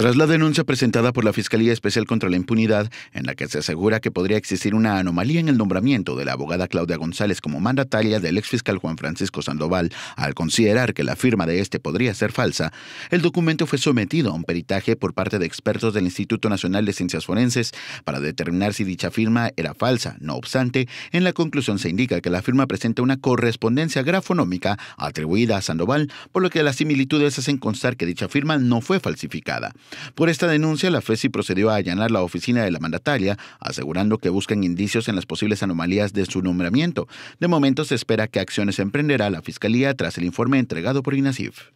Tras la denuncia presentada por la Fiscalía Especial contra la Impunidad, en la que se asegura que podría existir una anomalía en el nombramiento de la abogada Claudia González como mandataria del exfiscal Juan Francisco Sandoval, al considerar que la firma de este podría ser falsa, el documento fue sometido a un peritaje por parte de expertos del Instituto Nacional de Ciencias Forenses para determinar si dicha firma era falsa. No obstante, en la conclusión se indica que la firma presenta una correspondencia grafonómica atribuida a Sandoval, por lo que las similitudes hacen constar que dicha firma no fue falsificada. Por esta denuncia, la FESI procedió a allanar la oficina de la mandataria, asegurando que buscan indicios en las posibles anomalías de su nombramiento. De momento se espera que acciones emprenderá la Fiscalía tras el informe entregado por Inacif.